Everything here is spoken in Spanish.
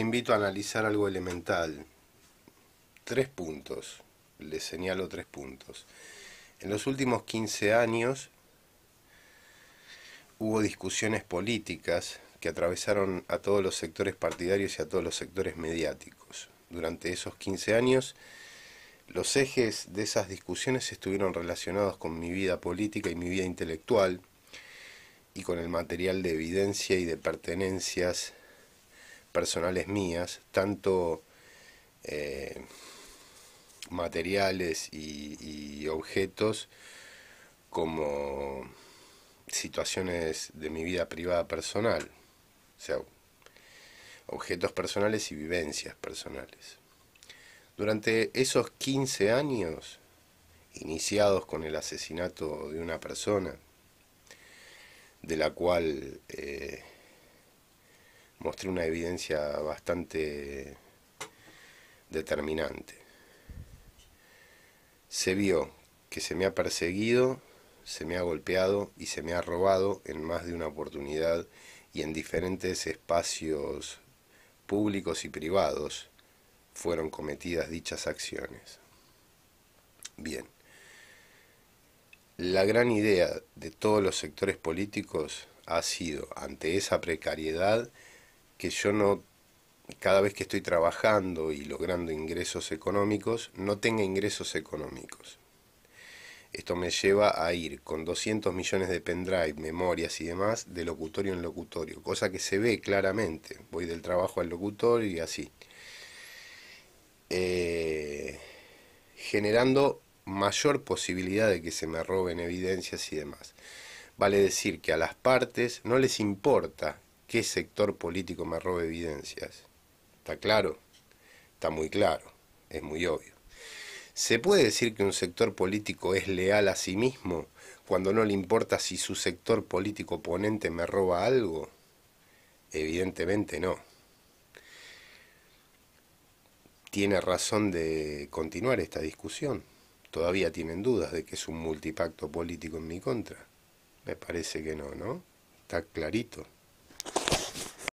invito a analizar algo elemental. Tres puntos. Les señalo tres puntos. En los últimos 15 años hubo discusiones políticas que atravesaron a todos los sectores partidarios y a todos los sectores mediáticos. Durante esos 15 años, los ejes de esas discusiones estuvieron relacionados con mi vida política y mi vida intelectual y con el material de evidencia y de pertenencias personales mías, tanto eh, materiales y, objetos como situaciones de mi vida privada personal, o sea, objetos personales y vivencias personales. Durante esos 15 años, iniciados con el asesinato de una persona, de la cual eh, mostré una evidencia bastante determinante. Se vio que se me ha perseguido, se me ha golpeado y se me ha robado en más de una oportunidad y en diferentes espacios públicos y privados fueron cometidas dichas acciones. Bien, la gran idea de todos los sectores políticos ha sido, ante esa precariedad, que yo no, cada vez que estoy trabajando y logrando ingresos económicos, no tenga ingresos económicos. Esto me lleva a ir con 200 millones de pendrive, memorias y demás de locutorio en locutorio, cosa que se ve claramente. Voy del trabajo al locutorio y así. Eh, generando mayor posibilidad de que se me roben evidencias y demás. Vale decir que a las partes no les importa qué sector político me roba evidencias. ¿Está claro? Está muy claro, es muy obvio. ¿Se puede decir que un sector político es leal a sí mismo cuando no le importa si su sector político oponente me roba algo? Evidentemente no. Tiene razón de continuar esta discusión. Todavía tienen dudas de que es un multipacto político en mi contra. Me parece que no, ¿no? Está clarito.